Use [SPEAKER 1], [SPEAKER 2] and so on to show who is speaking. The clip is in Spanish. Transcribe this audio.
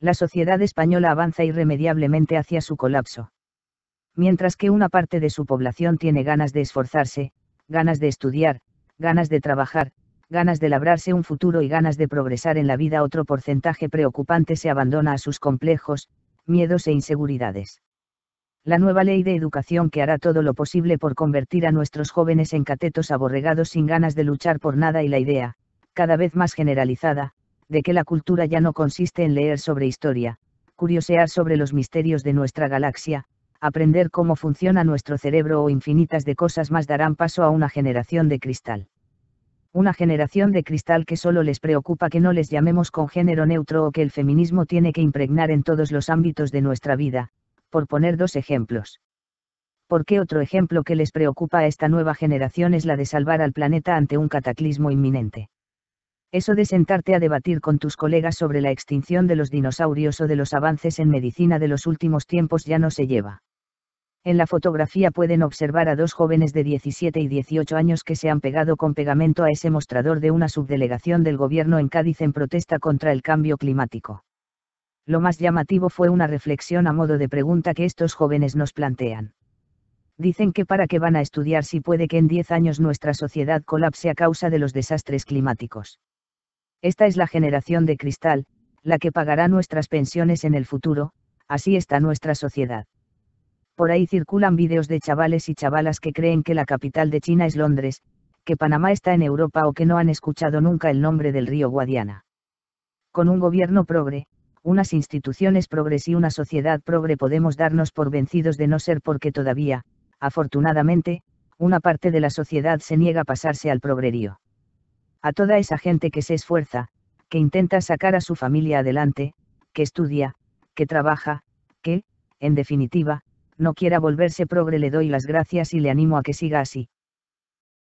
[SPEAKER 1] la sociedad española avanza irremediablemente hacia su colapso. Mientras que una parte de su población tiene ganas de esforzarse, ganas de estudiar, ganas de trabajar, ganas de labrarse un futuro y ganas de progresar en la vida, otro porcentaje preocupante se abandona a sus complejos, miedos e inseguridades. La nueva ley de educación que hará todo lo posible por convertir a nuestros jóvenes en catetos aborregados sin ganas de luchar por nada y la idea, cada vez más generalizada, de que la cultura ya no consiste en leer sobre historia, curiosear sobre los misterios de nuestra galaxia, aprender cómo funciona nuestro cerebro o infinitas de cosas más darán paso a una generación de cristal. Una generación de cristal que solo les preocupa que no les llamemos con género neutro o que el feminismo tiene que impregnar en todos los ámbitos de nuestra vida, por poner dos ejemplos. ¿Por qué otro ejemplo que les preocupa a esta nueva generación es la de salvar al planeta ante un cataclismo inminente? Eso de sentarte a debatir con tus colegas sobre la extinción de los dinosaurios o de los avances en medicina de los últimos tiempos ya no se lleva. En la fotografía pueden observar a dos jóvenes de 17 y 18 años que se han pegado con pegamento a ese mostrador de una subdelegación del gobierno en Cádiz en protesta contra el cambio climático. Lo más llamativo fue una reflexión a modo de pregunta que estos jóvenes nos plantean dicen que para qué van a estudiar si puede que en 10 años nuestra sociedad colapse a causa de los desastres climáticos. Esta es la generación de cristal, la que pagará nuestras pensiones en el futuro, así está nuestra sociedad. Por ahí circulan vídeos de chavales y chavalas que creen que la capital de China es Londres, que Panamá está en Europa o que no han escuchado nunca el nombre del río Guadiana. Con un gobierno progre, unas instituciones progres y una sociedad progre podemos darnos por vencidos de no ser porque todavía, afortunadamente, una parte de la sociedad se niega a pasarse al progrerío. A toda esa gente que se esfuerza, que intenta sacar a su familia adelante, que estudia, que trabaja, que, en definitiva, no quiera volverse progre le doy las gracias y le animo a que siga así.